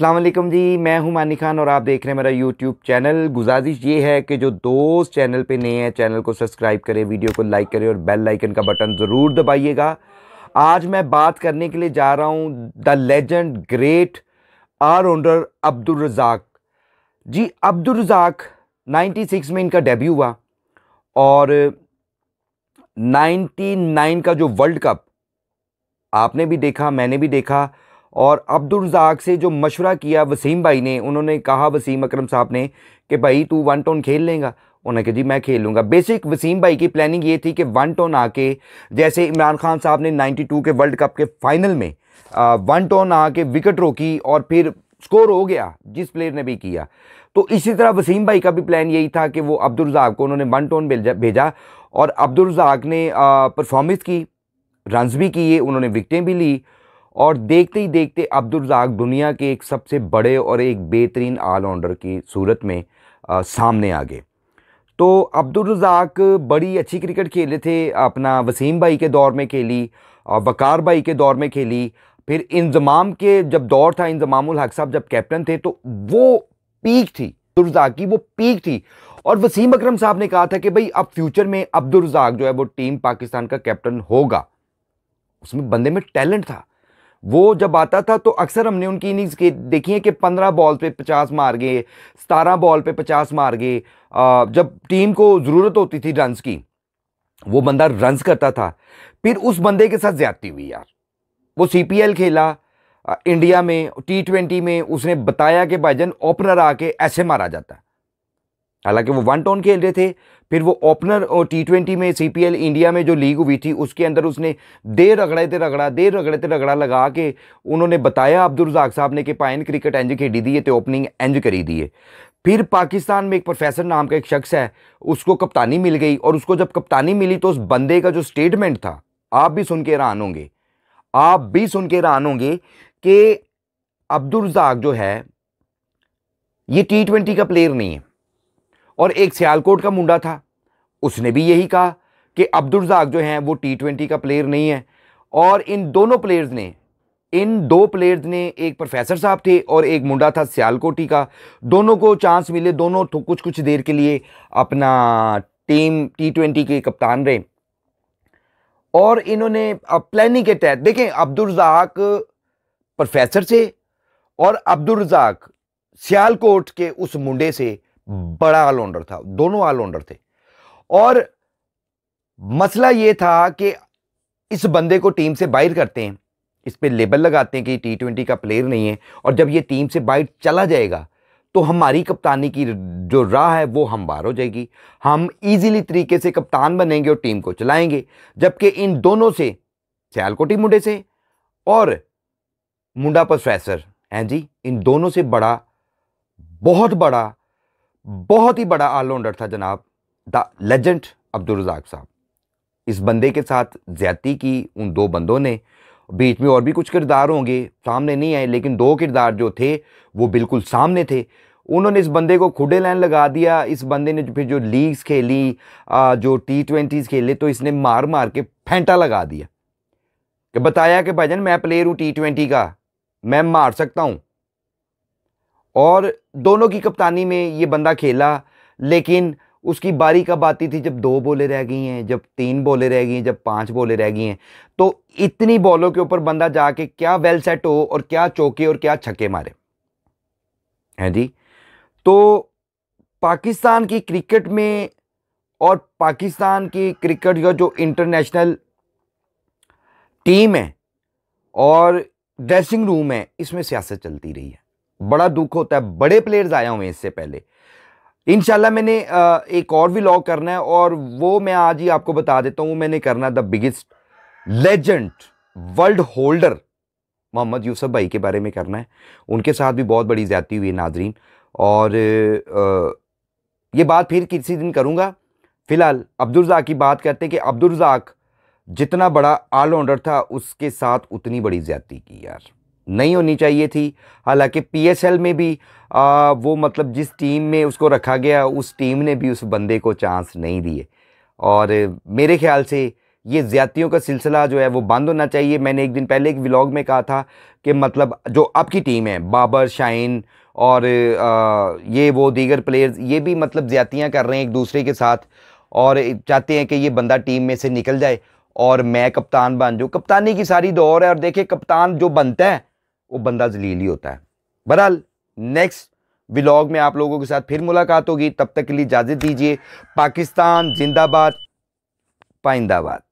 अल्लाम जी मैं हूं मानी खान और आप देख रहे हैं मेरा यूट्यूब चैनल गुजारिश ये है कि जो दोस्त चैनल पे नए हैं चैनल को सब्सक्राइब करें वीडियो को लाइक करें और बेल आइकन का बटन ज़रूर दबाइएगा आज मैं बात करने के लिए जा रहा हूं the legend great all rounder Abdul Razzaq ji Abdul Razzaq 96 में इनका डेब्यू हुआ और नाइन्टी का जो वर्ल्ड कप आपने भी देखा मैंने भी देखा और अब्दुलरजाक से जो मशवरा किया वसीम भाई ने उन्होंने कहा वसीम अकरम साहब ने कि भाई तू वन टोन खेल लेगा उन्होंने कहा जी मैं खेल लूँगा बेसिक वसीम भाई की प्लानिंग ये थी कि वन टोन आके जैसे इमरान खान साहब ने 92 के वर्ल्ड कप के फाइनल में आ, वन टोन आके विकेट रोकी और फिर स्कोर हो गया जिस प्लेयर ने भी किया तो इसी तरह वसीम भाई का भी प्लान यही था कि वो अब्दुलरजाक को उन्होंने वन टोन भेजा और अब्दुलरजाक ने परफॉर्मेंस की रनस भी किए उन्होंने विकटें भी ली और देखते ही देखते रजाक दुनिया के एक सबसे बड़े और एक बेहतरीन ऑलराउंडर की सूरत में आ, सामने आ गए तो रजाक बड़ी अच्छी क्रिकेट खेले थे अपना वसीम भाई के दौर में खेली वकार भाई के दौर में खेली फिर इंजमाम के जब दौर था इंजमामुल हक साहब जब कैप्टन थे तो वो पीक थी रजाक की वो पीक थी और वसीम अक्रम साहब ने कहा था कि भाई अब फ्यूचर में रजाक जो है वो टीम पाकिस्तान का कैप्टन होगा उसमें बंदे में टैलेंट था वो जब आता था तो अक्सर हमने उनकी इनिंग्स के देखी है कि पंद्रह बॉल पे पचास मार गए सतारह बॉल पे पचास मार गए जब टीम को ज़रूरत होती थी रन्स की वो बंदा रन्स करता था फिर उस बंदे के साथ ज़्यादती हुई यार वो सी खेला इंडिया में टी ट्वेंटी में उसने बताया कि भाईजान ओपनर आके ऐसे मारा जाता है हालांकि वो वन टोन खेल रहे थे फिर वो ओपनर और टी ट्वेंटी में सी पी एल इंडिया में जो लीग हुई थी उसके अंदर उसने देर रगड़े थे रगड़ा देर रगड़े थे रगड़ा लगा के उन्होंने बताया अब्दुलरजाक साहब ने कि पाइन क्रिकेट एंज खेडी दी है तो ओपनिंग एंज करी दी है फिर पाकिस्तान में एक प्रोफेसर नाम का एक शख्स है उसको कप्तानी मिल गई और उसको जब कप्तानी मिली तो उस बंदे का जो स्टेटमेंट था आप भी सुन के हैरान होंगे आप भी सुन के हैरान होंगे कि अब्दुलरजाक जो है ये टी ट्वेंटी का प्लेयर नहीं है और एक सियालकोट का मुंडा था उसने भी यही कहा कि अब्दुलजाक जो हैं वो टी ट्वेंटी का प्लेयर नहीं है और इन दोनों प्लेयर्स ने इन दो प्लेयर्स ने एक प्रोफेसर साहब थे और एक मुंडा था सियालकोटी का दोनों को चांस मिले दोनों तो कुछ कुछ देर के लिए अपना टीम टी ट्वेंटी के कप्तान रहे और इन्होंने प्लानिंग के तहत देखें अब्दुलजाक प्रोफेसर से और अब्दुलजाक सियालकोट के उस मुंडे से हम्म। बड़ा ऑलराउंडर था दोनों ऑलराउंडर थे और मसला यह था कि इस बंदे को टीम से बाहर करते हैं इस पर लेबल लगाते हैं कि टी ट्वेंटी का प्लेयर नहीं है और जब ये टीम से बाहर चला जाएगा तो हमारी कप्तानी की जो राह है वो हम बार हो जाएगी हम इजीली तरीके से कप्तान बनेंगे और टीम को चलाएंगे जबकि इन दोनों से सियालकोटी मुंडे से और मुंडा प्रोफेसर हैं हाँ जी इन दोनों से बड़ा बहुत बड़ा बहुत ही बड़ा ऑलराउंडर था जनाब द लेजेंड अब्दुलरजाक साहब इस बंदे के साथ ज्यादती की उन दो बंदों ने बीच में और भी कुछ किरदार होंगे सामने नहीं आए लेकिन दो किरदार जो थे वो बिल्कुल सामने थे उन्होंने इस बंदे को खुडे लाइन लगा दिया इस बंदे ने फिर जो लीग्स खेली जो टी ट्वेंटीज़ खेले तो इसने मार मार के फेंटा लगा दिया कि बताया कि भाई मैं प्लेयर हूँ टी ट्वेंटी का मैं मार सकता हूँ और दोनों की कप्तानी में ये बंदा खेला लेकिन उसकी बारी कब आती थी जब दो बोले रह गई हैं जब तीन बोले रह गई हैं जब पांच बोले रह गई हैं तो इतनी बॉलों के ऊपर बंदा जाके क्या वेल सेट हो और क्या चौके और क्या छक्के मारे हैं जी तो पाकिस्तान की क्रिकेट में और पाकिस्तान की क्रिकेट का जो इंटरनेशनल टीम है और ड्रेसिंग रूम है इसमें सियासत चलती रही है बड़ा दुख होता है बड़े प्लेयर्स आए हुए हैं इससे पहले इनशाला मैंने एक और भी लॉ करना है और वो मैं आज ही आपको बता देता हूँ मैंने करना the biggest legend world holder Mohammad Yousuf भाई के बारे में करना है उनके साथ भी बहुत बड़ी ज्यादती हुई है नाजरीन और ये बात फिर किसी दिन करूँगा फ़िलहाल अब्दुलजाक की बात करते हैं कि अब्दुलजाक जितना बड़ा ऑलराउंडर था उसके साथ उतनी बड़ी ज्यादती की यार नहीं होनी चाहिए थी हालांकि पीएसएल में भी आ, वो मतलब जिस टीम में उसको रखा गया उस टीम ने भी उस बंदे को चांस नहीं दिए और मेरे ख्याल से ये ज़्यादतियों का सिलसिला जो है वो बंद होना चाहिए मैंने एक दिन पहले एक व्लॉग में कहा था कि मतलब जो अब की टीम है बाबर शाइन और आ, ये वो दीगर प्लेयर्स ये भी मतलब ज़्यादतियाँ कर रहे हैं एक दूसरे के साथ और चाहते हैं कि ये बंदा टीम में से निकल जाए और मैं कप्तान बन जाऊँ कप्तानी की सारी दौर है और देखिए कप्तान जो बनता है वो बंदा जलील ही होता है बहरहाल नेक्स्ट व्लॉग में आप लोगों के साथ फिर मुलाकात होगी तब तक के लिए इजाज़त दीजिए पाकिस्तान जिंदाबाद पाइंदाबाद